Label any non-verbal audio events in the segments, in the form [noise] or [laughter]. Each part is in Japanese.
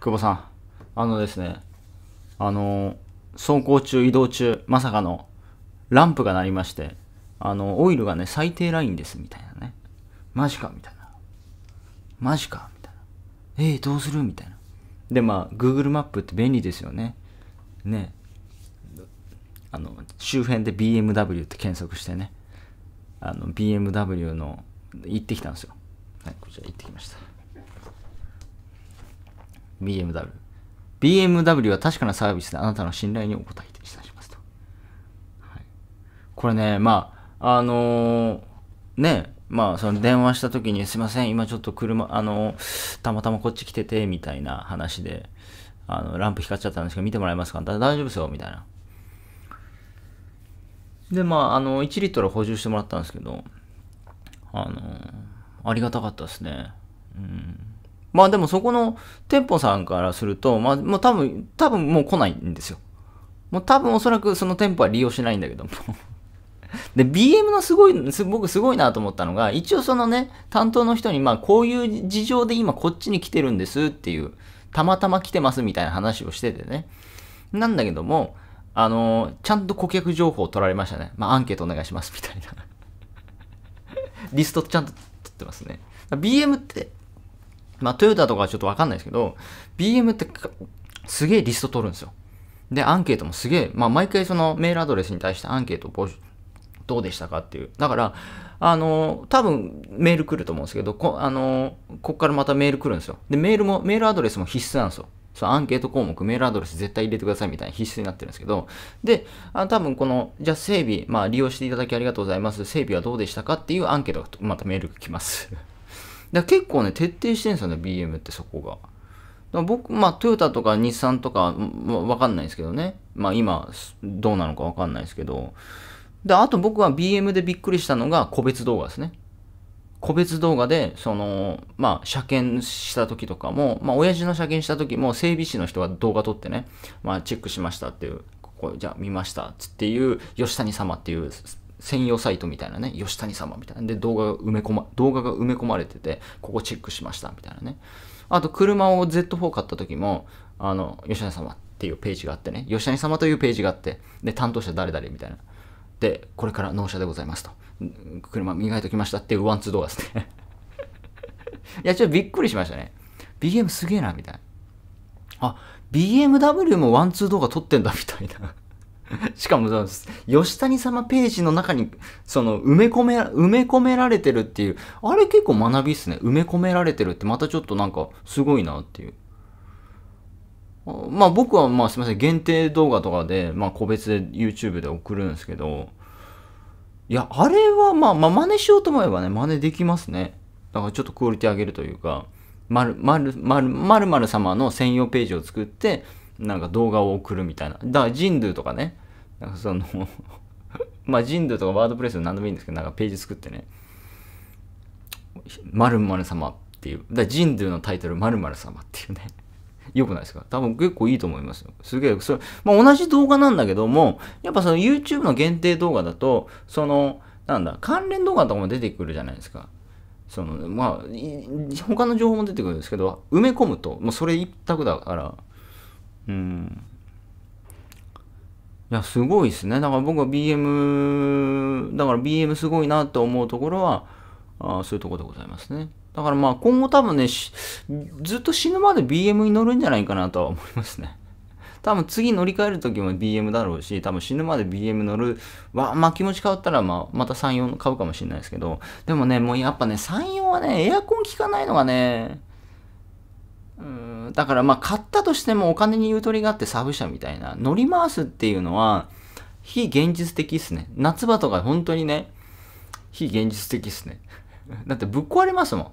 久保さん、あのですね、あの、走行中、移動中、まさかのランプが鳴りまして、あの、オイルがね、最低ラインです、みたいなね。マジか、みたいな。マジか、みたいな。えー、どうするみたいな。で、まあ、Google マップって便利ですよね。ね。あの、周辺で BMW って検索してね、あの、BMW の、行ってきたんですよ。はい、こちら行ってきました。BMW。BMW は確かなサービスであなたの信頼にお応えいたしますと。はい、これね、まあ、あのー、ね、まあ、その電話した時に、すいません、今ちょっと車、あのー、たまたまこっち来てて、みたいな話で、あの、ランプ光っちゃったんですけど、見てもらえますか大丈夫ですよ、みたいな。で、まあ、あの、1リットル補充してもらったんですけど、あのー、ありがたかったですね。うん。まあでもそこの店舗さんからすると、まあもう多分、多分もう来ないんですよ。もう多分おそらくその店舗は利用しないんだけども [laughs] で、BM のすごい、す僕すごいなと思ったのが、一応そのね、担当の人に、まあこういう事情で今こっちに来てるんですっていう、たまたま来てますみたいな話をしててね。なんだけども、あのー、ちゃんと顧客情報を取られましたね。まあアンケートお願いしますみたいなリストちゃんと取ってますね。BM ってまあ、トヨタとかはちょっとわかんないですけど、BM ってすげえリスト取るんですよ。で、アンケートもすげえ、まあ、毎回そのメールアドレスに対してアンケートを募集、どうでしたかっていう。だから、あの、多分メール来ると思うんですけど、こ、あの、こっからまたメール来るんですよ。で、メールも、メールアドレスも必須なんですよ。そのアンケート項目、メールアドレス絶対入れてくださいみたいな必須になってるんですけど、で、あ多分この、じゃあ整備、まあ利用していただきありがとうございます。整備はどうでしたかっていうアンケートがまたメール来ます。だ結構ね、徹底してるんですよね、BM ってそこが。僕、まあ、トヨタとか日産とか、まわかんないですけどね。まあ、今、どうなのかわかんないですけど。で、あと僕は BM でびっくりしたのが個別動画ですね。個別動画で、その、まあ、車検した時とかも、まあ、親父の車検した時も、整備士の人が動画撮ってね、まあ、チェックしましたっていう、ここ、じゃあ見ましたっていう、吉谷様っていう専用サイトみたいなね、吉谷様みたいな。で、動画が埋め込ま、動画が埋め込まれてて、ここチェックしましたみたいなね。あと、車を Z4 買った時も、あの、吉谷様っていうページがあってね、吉谷様というページがあって、で、担当者誰々みたいな。で、これから納車でございますと。車磨いときましたっていうワンツー動画ですね。[laughs] いや、ちょっとびっくりしましたね。BM すげえな、みたいな。あ、BMW もワンツー動画撮ってんだ、みたいな。[laughs] しかも吉谷様ページの中に、その、埋め込め、埋め込められてるっていう、あれ結構学びっすね。埋め込められてるって、またちょっとなんか、すごいなっていう。まあ僕は、まあすみません、限定動画とかで、まあ個別で YouTube で送るんですけど、いや、あれはまあ、まあ真似しようと思えばね、真似できますね。だからちょっとクオリティ上げるというか、まる、まる、まる、まる様の専用ページを作って、なんか動画を送るみたいな。だから、ジンドゥとかね、なんかその [laughs] まあ、人道とかワードプレス何でもいいんですけど、なんかページ作ってね、〇〇様っていう、だ人道のタイトル〇〇様っていうね、[laughs] よくないですか多分結構いいと思いますよ。すげえ、それ、まあ、同じ動画なんだけども、やっぱその YouTube の限定動画だと、その、なんだ、関連動画とかも出てくるじゃないですか。その、まあ、他の情報も出てくるんですけど、埋め込むと、もうそれ一択だから、うん。いや、すごいですね。だから僕は BM、だから BM すごいなと思うところは、あそういうところでございますね。だからまあ今後多分ね、ずっと死ぬまで BM に乗るんじゃないかなとは思いますね。[laughs] 多分次乗り換える時も BM だろうし、多分死ぬまで BM 乗る。わ、まあ気持ち変わったら、まあ、また3、4買うかもしれないですけど、でもね、もうやっぱね、3、4はね、エアコン効かないのがね、うん。だからまあ買ったとしてもお金にゆとりがあってサブ車みたいな、乗り回すっていうのは非現実的っすね。夏場とか本当にね、非現実的っすね。[laughs] だってぶっ壊れますもん。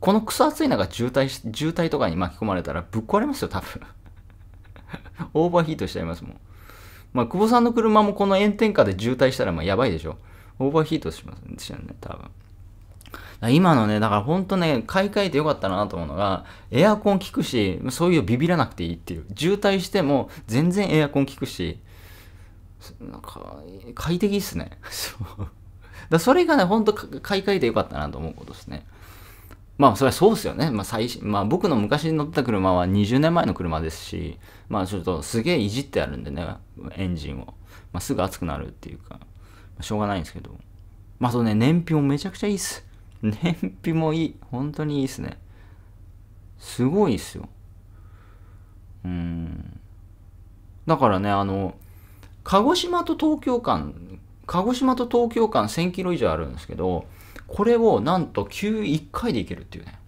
このクソ暑い中渋滞し、渋滞とかに巻き込まれたらぶっ壊れますよ、多分。[laughs] オーバーヒートしちゃいますもん。まあ、久保さんの車もこの炎天下で渋滞したらまあやばいでしょ。オーバーヒートしますよね、多分。今のね、だから本当ね、買い替えてよかったなと思うのが、エアコン効くし、そういうビビらなくていいっていう。渋滞しても全然エアコン効くし、なんか、快適っすね。そう。だそれがね、ほんと買い替えてよかったなと思うことですね。まあ、それはそうですよね。まあ、最新、まあ、僕の昔に乗った車は20年前の車ですし、まあ、ちょっとすげえいじってあるんでね、エンジンを。まあ、すぐ熱くなるっていうか、しょうがないんですけど。まあ、そうね、燃費もめちゃくちゃいいっす。燃費もいい。本当にいいっすね。すごいっすよ。うん。だからね、あの、鹿児島と東京間、鹿児島と東京間1000キロ以上あるんですけど、これをなんと91回で行けるっていうね。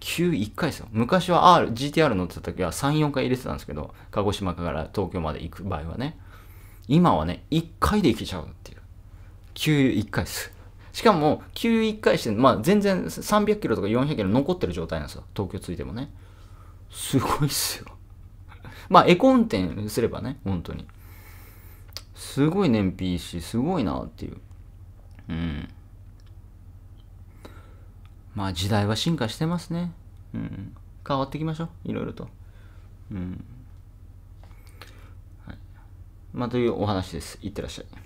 91回ですよ。昔は R、GTR 乗ってた時は3、4回入れてたんですけど、鹿児島から東京まで行く場合はね。今はね、1回で行けちゃうっていう。91回です。しかも、91回して、まあ、全然300キロとか400キロ残ってる状態なんですよ。東京ついてもね。すごいっすよ。[laughs] まあ、エコ運転すればね、本当に。すごい燃費いいし、すごいなっていう。うん。まあ、時代は進化してますね。うん。変わっていきましょう。いろいろと。うん。はい、まあ、というお話です。いってらっしゃい。